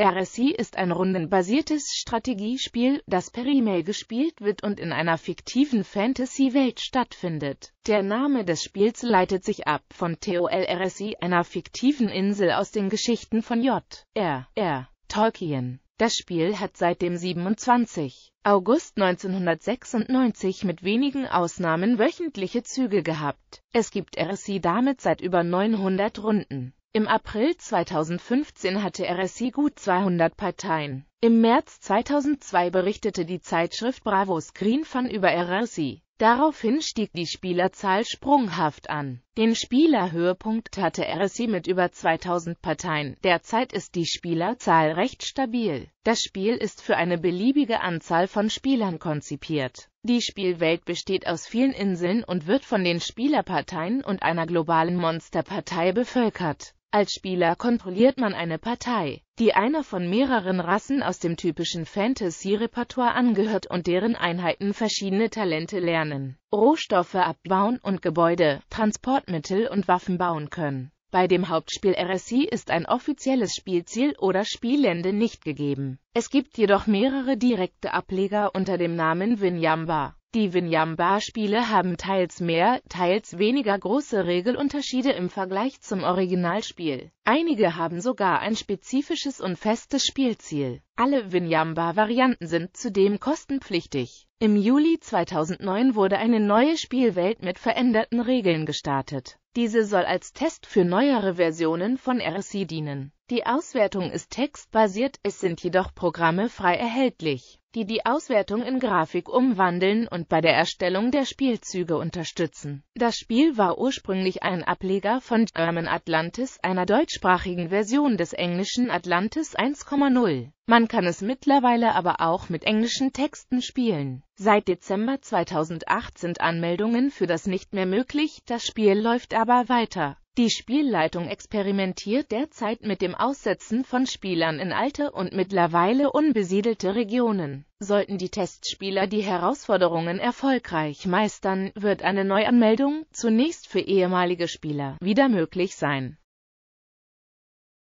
RSI ist ein rundenbasiertes Strategiespiel, das per E-Mail gespielt wird und in einer fiktiven Fantasy-Welt stattfindet. Der Name des Spiels leitet sich ab von Tol RSI, einer fiktiven Insel aus den Geschichten von J. R. R. Tolkien. Das Spiel hat seit dem 27. August 1996 mit wenigen Ausnahmen wöchentliche Züge gehabt. Es gibt RSI damit seit über 900 Runden. Im April 2015 hatte RSI gut 200 Parteien. Im März 2002 berichtete die Zeitschrift Bravo Screen Fun über RSI. Daraufhin stieg die Spielerzahl sprunghaft an. Den Spielerhöhepunkt hatte RSI mit über 2000 Parteien. Derzeit ist die Spielerzahl recht stabil. Das Spiel ist für eine beliebige Anzahl von Spielern konzipiert. Die Spielwelt besteht aus vielen Inseln und wird von den Spielerparteien und einer globalen Monsterpartei bevölkert. Als Spieler kontrolliert man eine Partei, die einer von mehreren Rassen aus dem typischen Fantasy-Repertoire angehört und deren Einheiten verschiedene Talente lernen, Rohstoffe abbauen und Gebäude, Transportmittel und Waffen bauen können. Bei dem Hauptspiel RSI ist ein offizielles Spielziel oder Spielende nicht gegeben. Es gibt jedoch mehrere direkte Ableger unter dem Namen Vinyamba. Die Vinyamba-Spiele haben teils mehr, teils weniger große Regelunterschiede im Vergleich zum Originalspiel. Einige haben sogar ein spezifisches und festes Spielziel. Alle Vinyamba-Varianten sind zudem kostenpflichtig. Im Juli 2009 wurde eine neue Spielwelt mit veränderten Regeln gestartet. Diese soll als Test für neuere Versionen von RC dienen. Die Auswertung ist textbasiert, es sind jedoch Programme frei erhältlich, die die Auswertung in Grafik umwandeln und bei der Erstellung der Spielzüge unterstützen. Das Spiel war ursprünglich ein Ableger von German Atlantis, einer deutschsprachigen Version des englischen Atlantis 1.0. Man kann es mittlerweile aber auch mit englischen Texten spielen. Seit Dezember 2008 sind Anmeldungen für das nicht mehr möglich, das Spiel läuft aber weiter. Die Spielleitung experimentiert derzeit mit dem Aussetzen von Spielern in alte und mittlerweile unbesiedelte Regionen. Sollten die Testspieler die Herausforderungen erfolgreich meistern, wird eine Neuanmeldung, zunächst für ehemalige Spieler, wieder möglich sein